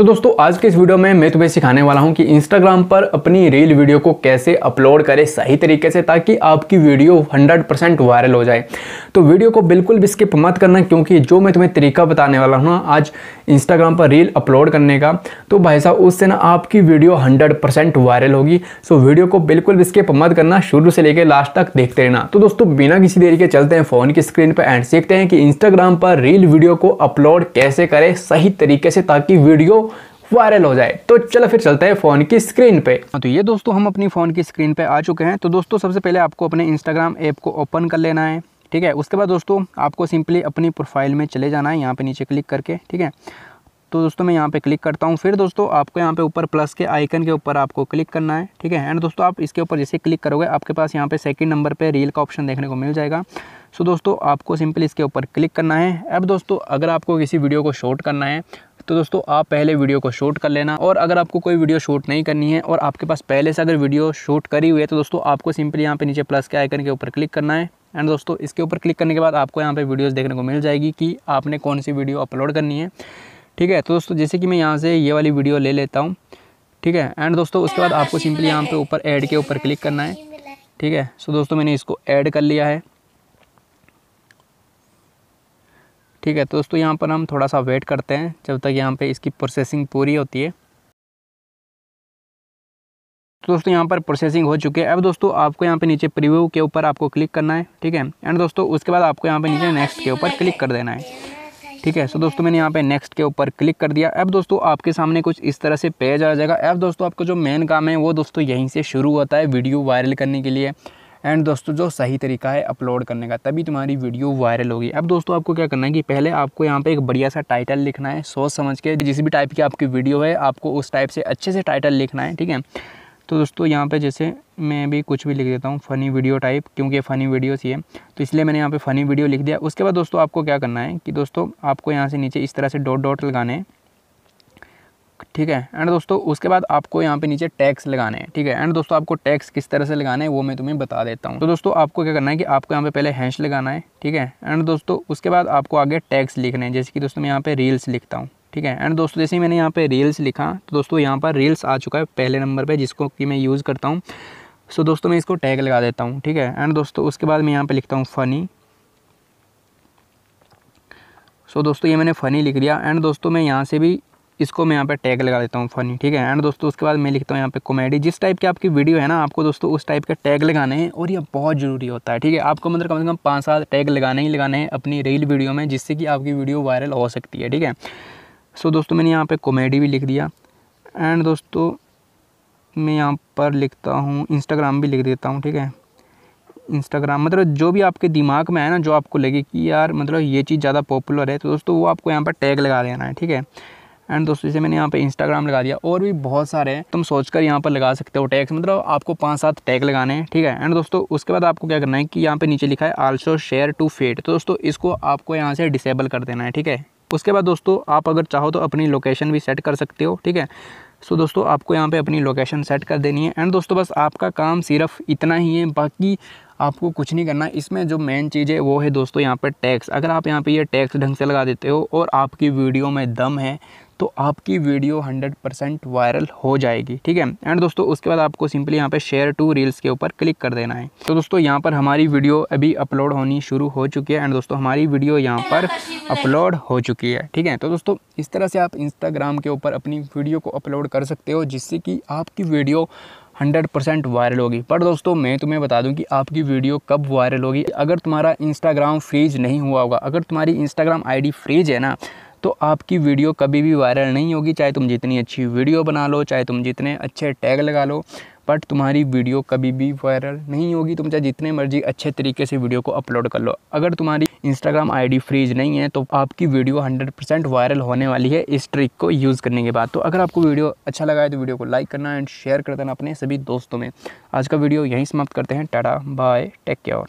तो दोस्तों आज के इस वीडियो में मैं तुम्हें सिखाने वाला हूं कि इंस्टाग्राम पर अपनी रील वीडियो को कैसे अपलोड करें सही तरीके से ताकि आपकी वीडियो 100% वायरल हो जाए तो वीडियो को बिल्कुल भी स्किप मत करना क्योंकि जो मैं तुम्हें तरीका बताने वाला हूँ आज इंस्टाग्राम पर रील अपलोड करने का तो भाई साहब उससे ना आपकी वीडियो हंड्रेड वायरल होगी सो वीडियो को बिल्कुल भी स्किप मत करना शुरू से लेकर लास्ट तक देखते रहना तो दोस्तों बिना किसी देरी के चलते हैं फ़ोन की स्क्रीन पर एंड सीखते हैं कि इंस्टाग्राम पर रील वीडियो को अपलोड कैसे करें सही तरीके से ताकि वीडियो वायरल हो जाए तो चलो फिर चलते हैं फ़ोन की स्क्रीन पे हाँ, तो ये दोस्तों हम अपनी फ़ोन की स्क्रीन पे आ चुके हैं तो दोस्तों सबसे पहले आपको अपने इंस्टाग्राम ऐप को ओपन कर लेना है ठीक है उसके बाद दोस्तों आपको सिंपली अपनी प्रोफाइल में चले जाना है यहाँ पे नीचे क्लिक करके ठीक है तो दोस्तों मैं यहाँ पे क्लिक करता हूँ फिर दोस्तों आपको यहाँ पे ऊपर प्लस के आइकन के ऊपर आपको क्लिक करना है ठीक है एंड दोस्तों आप इसके ऊपर जैसे क्लिक करोगे आपके पास यहाँ पे सेकंड नंबर पे रील का ऑप्शन देखने को मिल जाएगा सो दोस्तों आपको सिंपल इसके ऊपर क्लिक करना है अब दोस्तों अगर आपको किसी वीडियो को शॉर्ट करना है तो दोस्तों आप पहले वीडियो को शूट कर लेना और अगर आपको कोई वीडियो शूट नहीं करनी है और आपके पास पहले से अगर वीडियो शूट करी हुई है तो दोस्तों आपको सिंपली यहाँ पे नीचे प्लस के आइकन के ऊपर क्लिक करना है एंड दोस्तों इसके ऊपर क्लिक करने के बाद आपको यहाँ पे वीडियोस देखने को मिल जाएगी कि आपने कौन सी वीडियो अपलोड करनी है ठीक है तो दोस्तों जैसे कि मैं यहाँ से ये वाली वीडियो ले लेता हूँ ठीक है एंड दोस्तों उसके बाद आपको सिंपली यहाँ पर ऊपर ऐड के ऊपर क्लिक करना है ठीक है सो दोस्तों मैंने इसको ऐड कर लिया है ठीक है तो दोस्तों यहाँ पर हम थोड़ा सा वेट करते हैं जब तक यहाँ पे इसकी प्रोसेसिंग पूरी होती है तो दोस्तों यहाँ पर प्रोसेसिंग हो चुकी है अब दोस्तों आपको यहाँ पे नीचे प्रीव्यू के ऊपर आपको क्लिक करना है ठीक है एंड दोस्तों उसके बाद आपको यहाँ पे नीचे नेक्स्ट के ऊपर क्लिक कर देना है ठीक है सो दोस्तों मैंने यहाँ पे नेक्स्ट के ऊपर क्लिक कर दिया अब दोस्तों आपके सामने कुछ इस तरह से पेज आ जाएगा अब दोस्तों आपका जो मेन काम है वो दोस्तों यहीं से शुरू होता है वीडियो वायरल करने के लिए एंड दोस्तों जो सही तरीका है अपलोड करने का तभी तुम्हारी वीडियो वायरल होगी अब दोस्तों आपको क्या करना है कि पहले आपको यहाँ पे एक बढ़िया सा टाइटल लिखना है सोच समझ के जिस भी टाइप की आपकी वीडियो है आपको उस टाइप से अच्छे से टाइटल लिखना है ठीक है तो दोस्तों यहाँ पे जैसे मैं भी कुछ भी लिख देता हूँ फ़नी वीडियो टाइप क्योंकि फ़नी वीडियोस ही है तो इसलिए मैंने यहाँ पे फ़नी वीडियो लिख दिया उसके बाद दोस्तों आपको क्या करना है कि दोस्तों आपको यहाँ से नीचे इस तरह से डॉट डॉट लगाने हैं ठीक है एंड दोस्तों उसके बाद आपको यहाँ पे नीचे टैक्स लगाने हैं ठीक है एंड दोस्तों आपको टैक्स किस तरह से लगाने हैं वो मैं तुम्हें बता देता हूँ तो दोस्तों आपको क्या करना है कि आपको यहाँ पे पहले हैंश लगाना है ठीक है एंड दोस्तों उसके बाद आपको आगे टैक्स लिखने हैं जैसे कि दोस्तों मैं यहाँ पे रील्स लिखता हूँ ठीक है एंड दोस्तों जैसे मैंने यहाँ पे रील्स लिखा तो दोस्तों यहाँ पर रील्स आ चुका है पहले नंबर पर जिसको कि मैं यूज़ करता हूँ सो दोस्तों मैं इसको टैग लगा देता हूँ ठीक है एंड दोस्तों उसके बाद मैं यहाँ पर लिखता हूँ फ़नी सो दोस्तों ये मैंने फ़नी लिख दिया एंड दोस्तों मैं यहाँ से भी इसको मैं यहाँ पे टैग लगा देता हूँ फनी ठीक है एंड दोस्तों उसके बाद मैं लिखता हूँ यहाँ पे कॉमेडी जिस टाइप की आपकी वीडियो है ना आपको दोस्तों उस टाइप के टैग लगाने हैं और ये बहुत ज़रूरी होता है ठीक है आपको मतलब कम से कम पाँच सात टैग लगाने ही लगाने हैं अपनी रील वीडियो में जिससे कि आपकी वीडियो वायरल हो सकती है ठीक है सो दोस्तों मैंने यहाँ पर कॉमेडी भी लिख दिया एंड दोस्तों मैं यहाँ पर लिखता हूँ इंस्टाग्राम भी लिख देता हूँ ठीक है इंस्टाग्राम मतलब जो भी आपके दिमाग में है ना जो आपको लगे कि यार मतलब ये चीज़ ज़्यादा पॉपुलर है तो दोस्तों वो आपको यहाँ पर टैग लगा देना है ठीक है एंड दोस्तों जैसे मैंने यहाँ पे इंस्टाग्राम लगा दिया और भी बहुत सारे हैं तुम सोच कर यहाँ पर लगा सकते हो टैग्स मतलब आपको पाँच सात टैग लगाने हैं ठीक है एंड दोस्तों उसके बाद आपको क्या करना है कि यहाँ पे नीचे लिखा है आल्सो शेयर टू फेड तो दोस्तों इसको आपको यहाँ से डिसेबल कर देना है ठीक है उसके बाद दोस्तों आप अगर चाहो तो अपनी लोकेशन भी सेट कर सकते हो ठीक है सो दोस्तों आपको यहाँ पर अपनी लोकेशन सेट कर देनी है एंड दोस्तों बस आपका काम सिर्फ इतना ही है बाकी आपको कुछ नहीं करना इसमें जो मेन चीज़ है वो है दोस्तों यहाँ पर टैक्स अगर आप यहाँ पे ये यह टैक्स ढंग से लगा देते हो और आपकी वीडियो में दम है तो आपकी वीडियो 100 परसेंट वायरल हो जाएगी ठीक है एंड दोस्तों उसके बाद आपको सिंपली यहाँ पे शेयर टू रील्स के ऊपर क्लिक कर देना है तो दोस्तों यहाँ पर हमारी वीडियो अभी अपलोड होनी शुरू हो चुकी है एंड दोस्तों हमारी वीडियो यहाँ पर अपलोड हो चुकी है ठीक है तो दोस्तों इस तरह से आप इंस्टाग्राम के ऊपर अपनी वीडियो को अपलोड कर सकते हो जिससे कि आपकी वीडियो हंड्रेड परसेंट वायरल होगी पर दोस्तों मैं तुम्हें बता दूं कि आपकी वीडियो कब वायरल होगी अगर तुम्हारा इंस्टाग्राम फ्रीज नहीं हुआ होगा अगर तुम्हारी इंस्टाग्राम आईडी फ्रीज है ना तो आपकी वीडियो कभी भी वायरल नहीं होगी चाहे तुम जितनी अच्छी वीडियो बना लो चाहे तुम जितने अच्छे टैग लगा लो बट तुम्हारी वीडियो कभी भी वायरल नहीं होगी तुम चाहे जितने मर्जी अच्छे तरीके से वीडियो को अपलोड कर लो अगर तुम्हारी इंस्टाग्राम आईडी फ्रीज नहीं है तो आपकी वीडियो 100% वायरल होने वाली है इस ट्रिक को यूज़ करने के बाद तो अगर आपको वीडियो अच्छा लगा है तो वीडियो को लाइक करना एंड शेयर कर देना अपने सभी दोस्तों में आज का वीडियो यहीं समाप्त करते हैं टाटा बाय टेक केयर